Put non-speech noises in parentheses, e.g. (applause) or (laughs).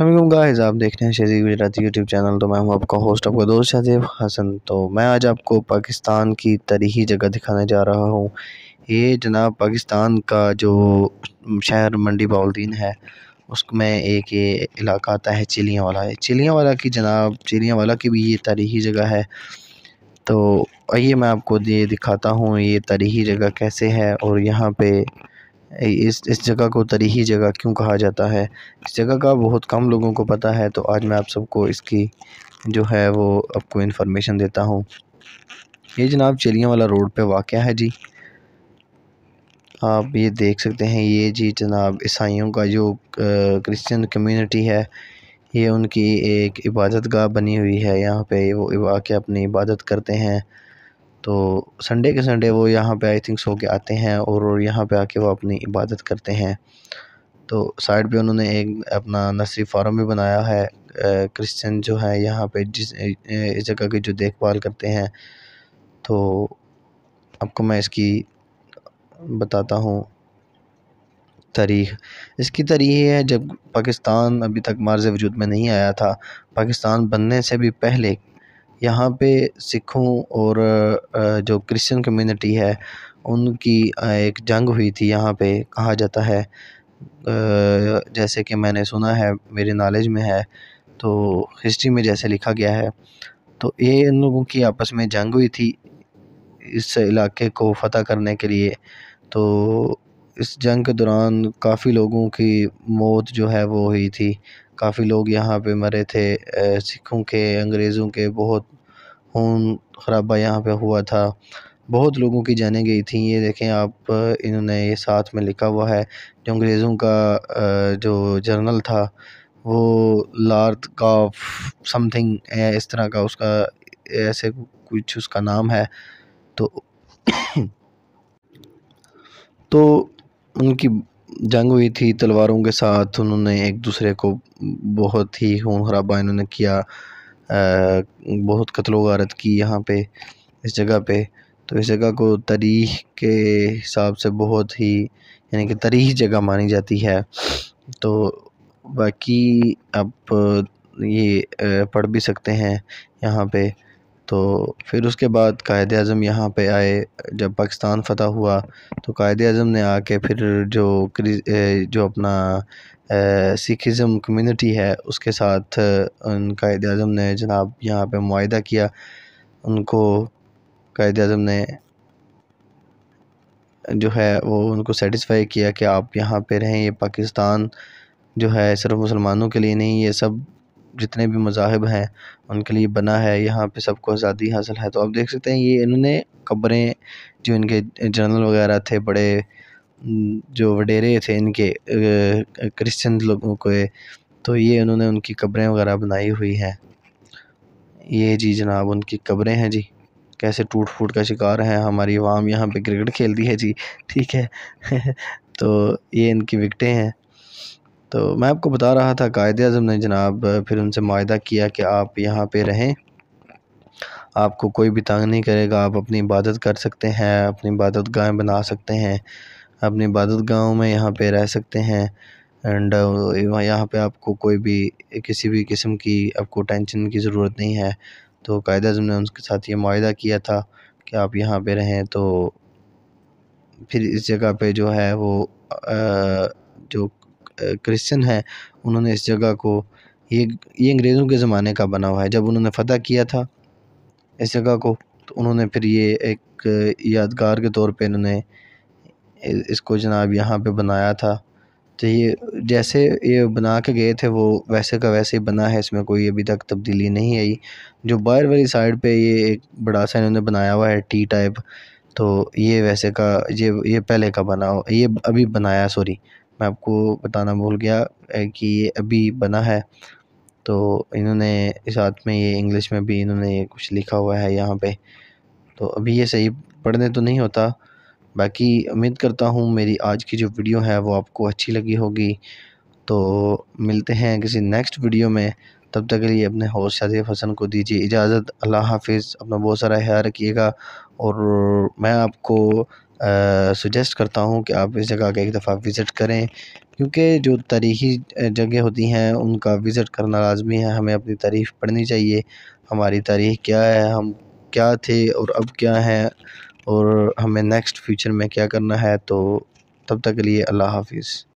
Aslam guys आप देख रहे हैं शजीब गुजराती यूट्यूब चैनल तो मैं हूं आपका होस्ट आपका दोस्त शजीब हसन तो मैं आज आपको पाकिस्तान की तरीही जगह दिखाने जा रहा हूं ये जनाब पाकिस्तान का जो शहर मंडी बाउलदीन है उसमें एक ये इलाका आता है चिलियाँ वाला है चिलियाँ वाला की जनाब चिलियाँ वाला की भी ये तरीही जगह है तो आइए मैं आपको ये दिखाता हूँ ये तरीही जगह कैसे है और यहाँ पर इस इस जगह को तरीही जगह क्यों कहा जाता है इस जगह का बहुत कम लोगों को पता है तो आज मैं आप सबको इसकी जो है वो आपको इन्फॉर्मेशन देता हूँ ये जनाब चलियाँ वाला रोड पे वाक़ है जी आप ये देख सकते हैं ये जी जनाब ईसाइयों का जो क्रिश्चियन कम्युनिटी है ये उनकी एक इबादत गाह बनी हुई है यहाँ पे वो आके अपनी इबादत करते हैं तो संडे के संडे वो यहाँ पे आई थिंक सो के आते हैं और यहाँ पे आके वो अपनी इबादत करते हैं तो साइड पे उन्होंने एक अपना नसरी फार्म भी बनाया है क्रिश्चियन जो है यहाँ पे जिस इस जगह की जो देखभाल करते हैं तो आपको मैं इसकी बताता हूँ तारीख इसकी तारीख है जब पाकिस्तान अभी तक मार्ज वजूद में नहीं आया था पाकिस्तान बनने से भी पहले यहाँ पे सिखों और जो क्रिश्चियन कम्युनिटी है उनकी एक जंग हुई थी यहाँ पे कहा जाता है जैसे कि मैंने सुना है मेरे नॉलेज में है तो हिस्ट्री में जैसे लिखा गया है तो ये इन लोगों की आपस में जंग हुई थी इस इलाके को फ़तह करने के लिए तो इस जंग के दौरान काफ़ी लोगों की मौत जो है वो हुई थी काफ़ी लोग यहाँ पे मरे थे सिखों के अंग्रेज़ों के बहुत खून खराबा यहाँ पे हुआ था बहुत लोगों की जाने गई थी ये देखें आप इन्होंने ये साथ में लिखा हुआ है जो अंग्रेज़ों का जो जर्नल था वो लार्थ काफ समथिंग इस तरह का उसका ऐसे कुछ उसका नाम है तो (coughs) तो उनकी जंग हुई थी तलवारों के साथ उन्होंने एक दूसरे को बहुत ही खराबा इन्होंने किया बहुत कत्लो गारत की यहाँ पे इस जगह पे तो इस जगह को तारीख के हिसाब से बहुत ही यानी कि तारीखी जगह मानी जाती है तो बाकी आप ये पढ़ भी सकते हैं यहाँ पे तो फिर उसके बाद कायद अज़म यहाँ पे आए जब पाकिस्तान फ़तह हुआ तो कायद अज़म ने आके फिर जो जो अपना सिखिज़म कम्युनिटी है उसके साथ उन कायद अज़म ने जनाब यहाँ पे माहा किया उनको कायद अज़म ने जो है वो उनको सेटिस्फाई किया कि आप यहाँ पे रहें ये पाकिस्तान जो है सिर्फ मुसलमानों के लिए नहीं ये सब जितने भी मज़ाहब हैं उनके लिए बना है यहाँ पे सबको आज़ादी हासिल है तो आप देख सकते हैं ये इन्होंने कब्रें जो इनके जनरल वगैरह थे बड़े जो वडेरे थे इनके क्रिश्चन लोगों के तो ये इन्होंने उनकी कब्रें वगैरह बनाई हुई हैं ये जी जनाब उनकी कब्रें हैं जी कैसे टूट फूट का शिकार है हमारी आवाम यहाँ पे क्रिकेट खेलती है जी ठीक है (laughs) तो ये इनकी विकटें हैं तो मैं आपको बता रहा था कायद अज़म ने जनाब फिर उनसे माहा किया कि आप यहाँ पर रहें आपको कोई भी तंग नहीं करेगा आप अपनी इबादत कर सकते हैं अपनी इबादत गाहें बना सकते हैं अपनी इबादत गाहों में यहाँ पर रह सकते हैं एंड यहाँ पर आपको कोई भी किसी भी किस्म की आपको टेंशन की ज़रूरत नहीं है तो कायद अजम ने उनके साथ ये माहा किया था कि आप यहाँ पर रहें तो फिर इस जगह पे जो है वो आ, जो क्रिश्चन है उन्होंने इस जगह को ये ये अंग्रेज़ों के ज़माने का बना हुआ है जब उन्होंने फ़तह किया था इस जगह को तो उन्होंने फिर ये एक यादगार के तौर पे इन्होंने इसको जनाब यहाँ पे बनाया था तो ये जैसे ये बना के गए थे वो वैसे का वैसे ही बना है इसमें कोई अभी तक तब्दीली नहीं आई जो बाहर वाली साइड पे ये एक बड़ा सा इन्होंने बनाया हुआ है टी टाइप तो ये वैसे का ये ये पहले का बना ये अभी बनाया सॉरी मैं आपको बताना भूल गया कि ये अभी बना है तो इन्होंने साथ में ये इंग्लिश में भी इन्होंने कुछ लिखा हुआ है यहाँ पे तो अभी ये सही पढ़ने तो नहीं होता बाकी उम्मीद करता हूँ मेरी आज की जो वीडियो है वो आपको अच्छी लगी होगी तो मिलते हैं किसी नेक्स्ट वीडियो में तब तक के लिए अपने हौस शादी हसन को दीजिए इजाज़त अल्लाह हाफिज़ अपना बहुत सारा ख्याल रखिएगा और मैं आपको सजेस्ट करता हूँ कि आप इस जगह का एक दफ़ा विज़िट करें क्योंकि जो तारीखी जगह होती हैं उनका विज़िट करना लाजमी है हमें अपनी तारीफ पढ़नी चाहिए हमारी तारीख क्या है हम क्या थे और अब क्या हैं और हमें नेक्स्ट फ्यूचर में क्या करना है तो तब तक के लिए अल्लाह हाफिज़